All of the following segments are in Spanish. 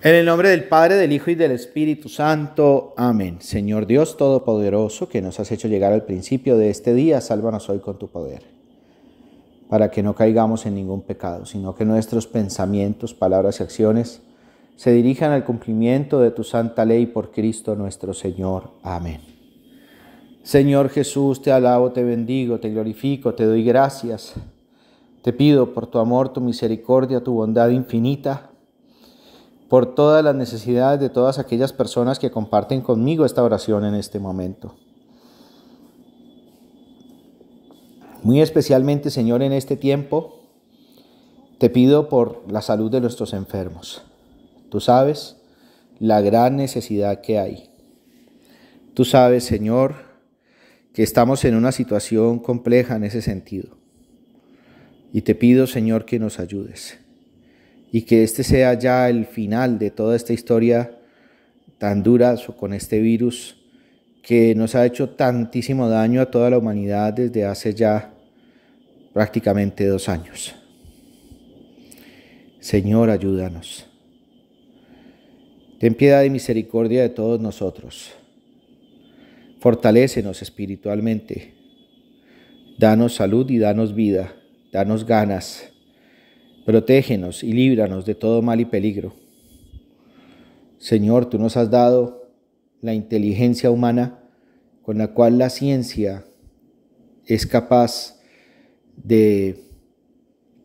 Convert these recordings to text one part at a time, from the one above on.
En el nombre del Padre, del Hijo y del Espíritu Santo. Amén. Señor Dios Todopoderoso, que nos has hecho llegar al principio de este día, sálvanos hoy con tu poder, para que no caigamos en ningún pecado, sino que nuestros pensamientos, palabras y acciones se dirijan al cumplimiento de tu santa ley por Cristo nuestro Señor. Amén. Señor Jesús, te alabo, te bendigo, te glorifico, te doy gracias. Te pido por tu amor, tu misericordia, tu bondad infinita por todas las necesidades de todas aquellas personas que comparten conmigo esta oración en este momento. Muy especialmente, Señor, en este tiempo, te pido por la salud de nuestros enfermos. Tú sabes la gran necesidad que hay. Tú sabes, Señor, que estamos en una situación compleja en ese sentido. Y te pido, Señor, que nos ayudes y que este sea ya el final de toda esta historia tan dura con este virus que nos ha hecho tantísimo daño a toda la humanidad desde hace ya prácticamente dos años. Señor, ayúdanos. Ten piedad y misericordia de todos nosotros. Fortalécenos espiritualmente. Danos salud y danos vida. Danos ganas Protégenos y líbranos de todo mal y peligro. Señor, tú nos has dado la inteligencia humana con la cual la ciencia es capaz de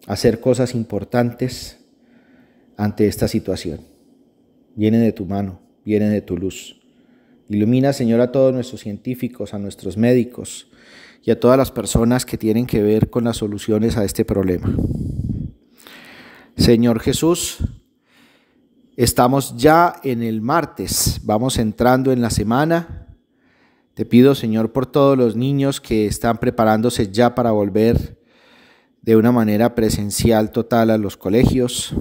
hacer cosas importantes ante esta situación. Viene de tu mano, viene de tu luz. Ilumina, Señor, a todos nuestros científicos, a nuestros médicos y a todas las personas que tienen que ver con las soluciones a este problema. Señor Jesús, estamos ya en el martes, vamos entrando en la semana. Te pido, Señor, por todos los niños que están preparándose ya para volver de una manera presencial total a los colegios.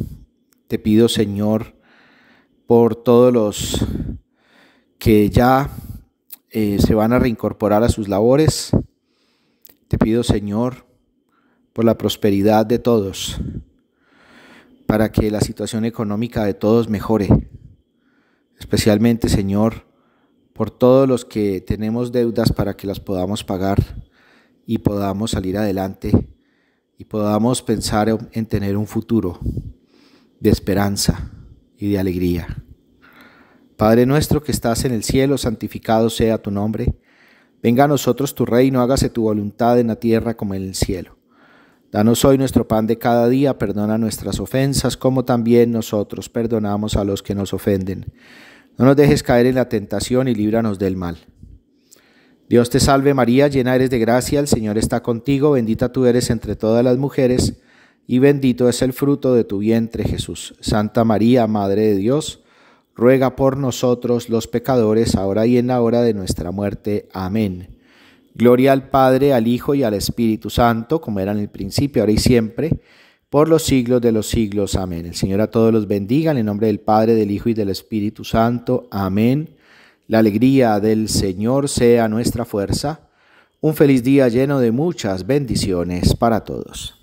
Te pido, Señor, por todos los que ya eh, se van a reincorporar a sus labores. Te pido, Señor, por la prosperidad de todos para que la situación económica de todos mejore, especialmente, Señor, por todos los que tenemos deudas para que las podamos pagar y podamos salir adelante y podamos pensar en tener un futuro de esperanza y de alegría. Padre nuestro que estás en el cielo, santificado sea tu nombre. Venga a nosotros tu reino, hágase tu voluntad en la tierra como en el cielo. Danos hoy nuestro pan de cada día, perdona nuestras ofensas, como también nosotros perdonamos a los que nos ofenden. No nos dejes caer en la tentación y líbranos del mal. Dios te salve María, llena eres de gracia, el Señor está contigo, bendita tú eres entre todas las mujeres, y bendito es el fruto de tu vientre Jesús. Santa María, Madre de Dios, ruega por nosotros los pecadores, ahora y en la hora de nuestra muerte. Amén. Gloria al Padre, al Hijo y al Espíritu Santo, como era en el principio, ahora y siempre, por los siglos de los siglos. Amén. El Señor a todos los bendiga en el nombre del Padre, del Hijo y del Espíritu Santo. Amén. La alegría del Señor sea nuestra fuerza. Un feliz día lleno de muchas bendiciones para todos.